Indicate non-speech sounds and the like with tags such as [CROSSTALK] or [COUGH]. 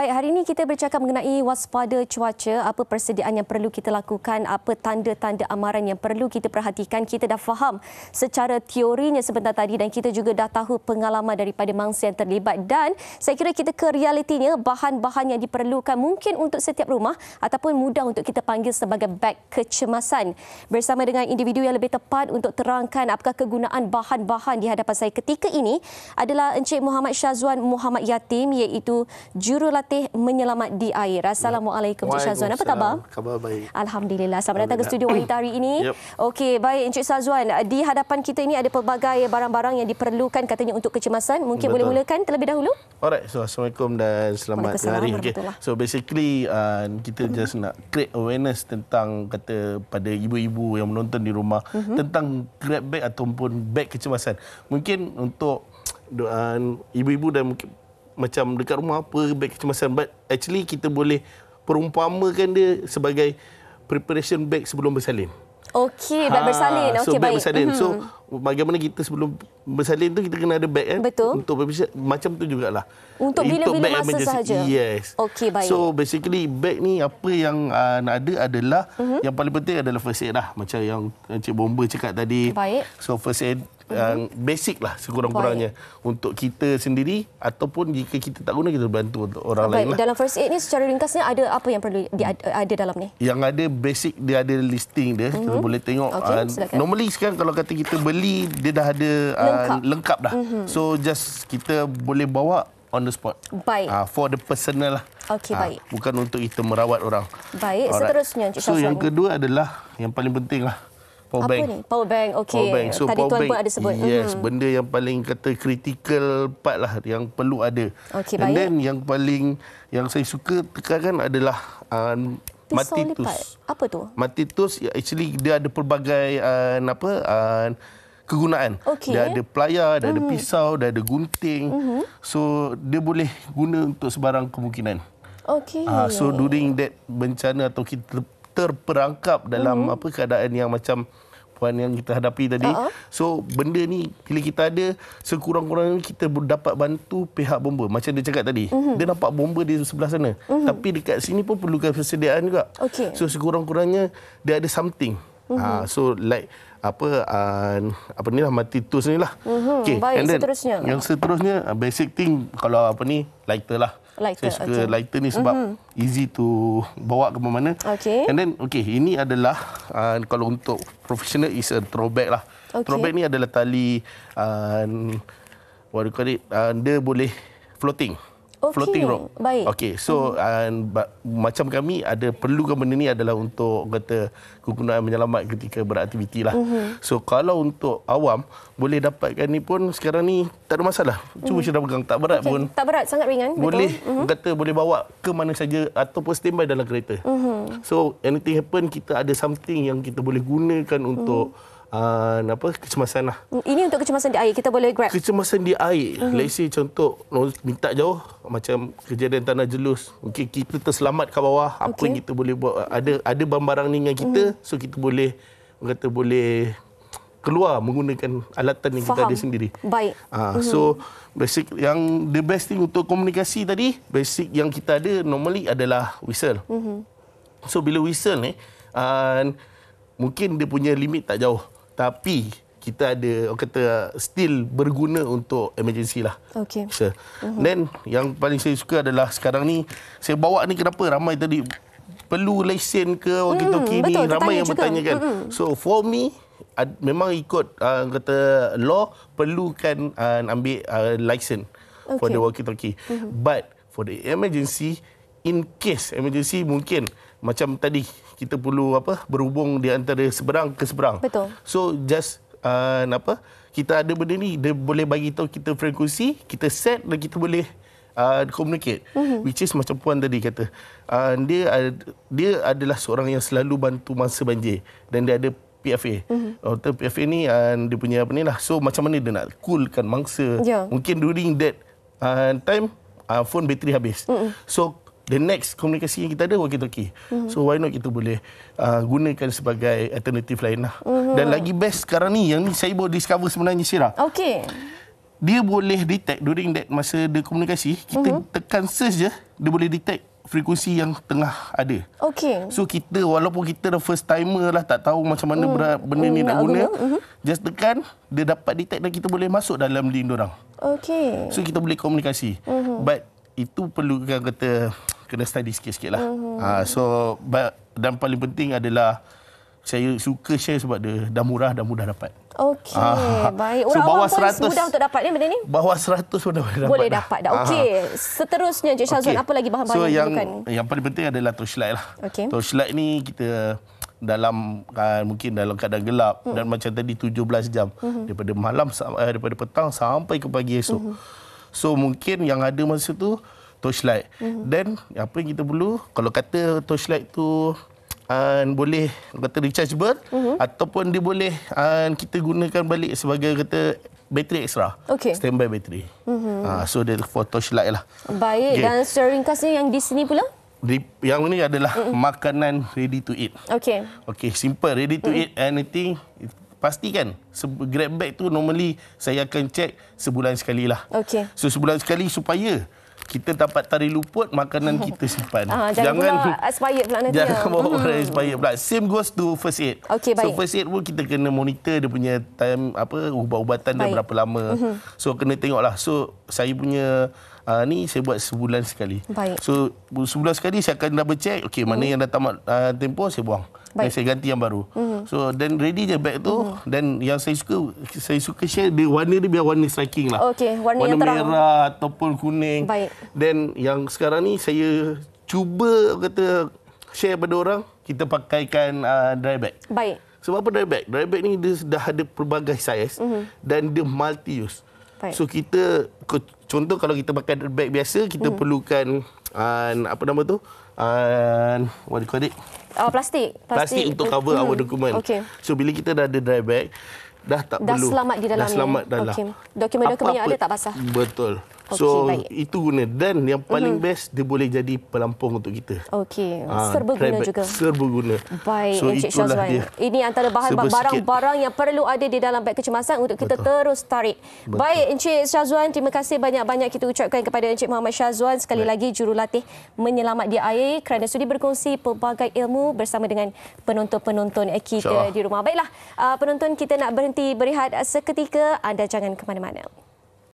Baik, hari ini kita bercakap mengenai waspada cuaca, apa persediaan yang perlu kita lakukan, apa tanda-tanda amaran yang perlu kita perhatikan. Kita dah faham secara teorinya sebentar tadi dan kita juga dah tahu pengalaman daripada mangsa yang terlibat dan saya kira kita ke realitinya bahan-bahan yang diperlukan mungkin untuk setiap rumah ataupun mudah untuk kita panggil sebagai beg kecemasan. Bersama dengan individu yang lebih tepat untuk terangkan apakah kegunaan bahan-bahan di hadapan saya ketika ini adalah Encik Muhammad Syazwan Muhammad Yatim iaitu jurulatih latih menyelamat di air. Assalamualaikum Encik Sazwan. Apa khabar? Khabar baik. Alhamdulillah. Selamat datang ke studio wanita hari ini. Yep. Okey, baik Encik Sazwan. Di hadapan kita ini ada pelbagai barang-barang yang diperlukan katanya untuk kecemasan. Mungkin Betul. boleh mulakan terlebih dahulu? Alright. So, Assalamualaikum dan selamat hari. Okay. So basically uh, kita mm-hmm. just nak create awareness tentang kata pada ibu-ibu yang menonton di rumah mm-hmm. tentang grab bag ataupun bag kecemasan. Mungkin untuk uh, ibu-ibu dan mungkin macam dekat rumah apa beg kecemasan but actually kita boleh perumpamakan dia sebagai preparation bag sebelum bersalin. Okey, ha, bag bersalin. Okey, so, baik. bersalin. Mm-hmm. So, mhm. bagaimana kita sebelum bersalin tu kita kena ada bag kan? Betul. Untuk preparation macam tu jugalah. Untuk bila-bila bila masa sahaja. Yes. Okey, baik. So, basically bag ni apa yang uh, nak ada adalah mm-hmm. yang paling penting adalah first aid lah. Macam yang Encik Bomber cakap tadi. Baik. So, first aid yang uh, basic lah sekurang-kurangnya untuk kita sendiri ataupun jika kita tak guna kita bantu untuk orang Baik. lain lah. Dalam first aid ni secara ringkasnya ada apa yang perlu di, ada dalam ni? Yang ada basic dia ada listing dia mm-hmm. kita mhm. boleh tengok. Okay, uh, ah, normally sekarang kalau kata kita beli dia dah ada uh, lengkap. lengkap dah. Mm-hmm. So just kita boleh bawa on the spot. Baik. Uh, for the personal lah. Okey baik. bukan untuk kita merawat orang. Baik, Alright. seterusnya Encik So yang kedua adalah yang paling penting lah power bank. Apa ni? Power bank. Okey. Power So Tadi Tuan pun ada sebut. Yes, hmm. benda yang paling kata critical part lah yang perlu ada. Okay, And baik. then yang paling yang saya suka tekankan adalah um, Matitus. Apa tu? Matitus ya, actually dia ada pelbagai uh, apa uh, kegunaan. Okay. Dia ada pelayar, dia hmm. ada pisau, dia ada gunting. Hmm. So dia boleh guna untuk sebarang kemungkinan. Okay. Uh, ah, so during that bencana atau kita terperangkap dalam mm-hmm. apa keadaan yang macam puan yang kita hadapi tadi. Uh-huh. So benda ni bila kita ada sekurang-kurangnya kita dapat bantu pihak bomba. Macam dia cakap tadi, mm-hmm. dia nampak bomba di sebelah sana. Mm-hmm. Tapi dekat sini pun perlukan persediaan juga. Okay. So sekurang-kurangnya dia ada something. Mm-hmm. Uh, so like apa uh, apa ni lah mati tus ni lah. Mm-hmm. Okay, yang seterusnya. Yang seterusnya uh, basic thing kalau apa ni lighter lah lighter. Saya suka okay. lighter ni sebab uh-huh. easy to bawa ke mana-mana. Okay. And then, okay, ini adalah uh, kalau untuk professional is a throwback lah. Okay. Throwback ni adalah tali, uh, what do you call it, uh, dia boleh floating okay. floating rock. Baik. Okey, so hmm. and, but, macam kami ada perlukan benda ni adalah untuk kata kegunaan menyelamat ketika beraktiviti lah. Hmm. So kalau untuk awam boleh dapatkan ni pun sekarang ni tak ada masalah. Cuma hmm. pegang tak berat okay. pun. Tak berat, sangat ringan. Boleh betul? Mhm. kata boleh bawa ke mana saja ataupun standby dalam kereta. Hmm. So anything happen kita ada something yang kita boleh gunakan untuk hmm uh, apa kecemasan lah. Hmm, ini untuk kecemasan di air kita boleh grab. Kecemasan di air. Mm-hmm. Let's contoh minta jauh macam kejadian tanah jelus. Okey kita terselamat ke bawah. Apa okay. yang kita boleh buat ada ada barang-barang ni dengan kita mm-hmm. so kita boleh kata boleh keluar menggunakan alatan yang Faham. kita ada sendiri. Baik. Ha, mm-hmm. so mhm. basic yang the best thing untuk komunikasi tadi basic yang kita ada normally adalah whistle. Mm-hmm. So bila whistle ni uh, mungkin dia punya limit tak jauh tapi kita ada orang kata still berguna untuk emergency lah. Okey. So, mm-hmm. Then yang paling saya suka adalah sekarang ni saya bawa ni kenapa ramai tadi perlu lesen ke waktu mm, toki ni ramai yang bertanya kan. hmm So for me memang ikut uh, kata law perlukan uh, ambil uh, license okay. for the walkie talkie. Mm-hmm. But for the emergency in case emergency mungkin macam tadi kita perlu apa berhubung di antara seberang ke seberang. Betul. So just uh, apa kita ada benda ni dia boleh bagi tahu kita frekuensi, kita set dan kita boleh uh, communicate mm-hmm. which is macam puan tadi kata. Uh, dia uh, dia adalah seorang yang selalu bantu masa banjir dan dia ada PFA. Mm-hmm. Oh, PFA ni uh, dia punya apa ni lah. So macam mana dia nak coolkan mangsa? Yeah. Mungkin during that uh, time uh, phone bateri habis. Mm-hmm. So the next komunikasi yang kita ada walkie-talkie. mm So why not kita boleh uh, gunakan sebagai alternatif lain lah. Mm-hmm. Dan lagi best sekarang ni yang ni saya boleh discover sebenarnya Sira. Okay. Dia boleh detect during that masa dia komunikasi, kita mm-hmm. tekan search je, dia boleh detect frekuensi yang tengah ada. Okay. So kita walaupun kita dah first timer lah tak tahu macam mana mm. berat, benda mm. ni mhm, nak guna, mm-hmm. just tekan dia dapat detect dan kita boleh masuk dalam link dia orang. Okay. So kita boleh komunikasi. Mm-hmm. But itu perlu kan kata kena study sikit-sikit lah. Mm-hmm. Ha, so, but, dan paling penting adalah saya suka share sebab dia dah murah dan mudah dapat. Okey, ah. baik. Orang so, awam pun mudah untuk dapat ni benda ni? Bawah seratus pun dah boleh dapat. Boleh lah. dapat dah. dah. Okey, seterusnya Encik Syazwan, okay. apa lagi bahan-bahan so, yang, yang diperlukan? Yang paling penting adalah torchlight lah. Okay. Torchlight ni kita dalam kan, mungkin dalam keadaan gelap hmm. dan macam tadi 17 jam hmm. daripada malam eh, daripada petang sampai ke pagi esok. Hmm. So mungkin yang ada masa tu torchlight. Dan mm-hmm. apa yang kita perlu, kalau kata torchlight tu uh, boleh kata rechargeable mm-hmm. ataupun dia boleh uh, kita gunakan balik sebagai kata bateri ekstra. Okay. Standby bateri. Mm-hmm. Uh, so dia for torchlight lah. Baik okay. dan secara ringkasnya yang di sini pula? Yang ini adalah mm-hmm. makanan ready to eat. Okay. Okay, simple. Ready to mm-hmm. eat anything. Pastikan grab bag tu normally saya akan check sebulan sekali lah. Okay. So sebulan sekali supaya kita dapat tari luput makanan [LAUGHS] kita simpan. Ah, jangan jangan bawa [LAUGHS] ah, expired pula nanti. Jangan ya. orang hmm. expired pula. Same goes to first aid. Okay, baik. So first aid pun kita kena monitor dia punya time apa ubat-ubatan dia berapa lama. Uh-huh. So kena tengoklah. So saya punya uh, ni saya buat sebulan sekali. Baik. So sebulan sekali saya akan double check okey mana mm. yang dah tamat uh, tempoh saya buang. Baik. Dan saya ganti yang baru. Mm. So then ready je bag tu dan mm. yang saya suka saya suka share dia warna dia biar warna striking lah. Okey, warna, warna yang merah terang. ataupun kuning. Baik. Then yang sekarang ni saya cuba kata share pada orang kita pakaikan uh, dry bag. Baik. Sebab apa dry bag? Dry bag ni dia dah ada pelbagai saiz mm-hmm. dan dia multi use. Baik. So kita contoh kalau kita makan bag biasa kita hmm. perlukan uh, apa nama tu and uh, what do you call it oh plastik plastik, plastik untuk cover hmm. our document okay. so bila kita dah ada dry bag dah tak dah perlu dah selamat di dalam dah selamat dah lah. okay. dokumen-dokumen yang ada tak basah betul So baik. itu guna dan yang mhm. paling mm-hmm. best dia boleh jadi pelampung untuk kita. Okey, ah, serbaguna private, juga. Serbaguna. Baik, so, Encik itulah dia. Ini antara bahan barang-barang yang perlu ada di dalam beg kecemasan untuk kita Betul. terus tarik. Betul. Baik, Encik Syazwan, terima kasih banyak-banyak kita ucapkan kepada Encik Muhammad Syazwan sekali baik. lagi jurulatih menyelamat di air kerana sudi berkongsi pelbagai ilmu bersama dengan penonton-penonton eh, kita di rumah. Baiklah, ah, penonton kita nak berhenti berehat seketika. Anda jangan ke mana-mana.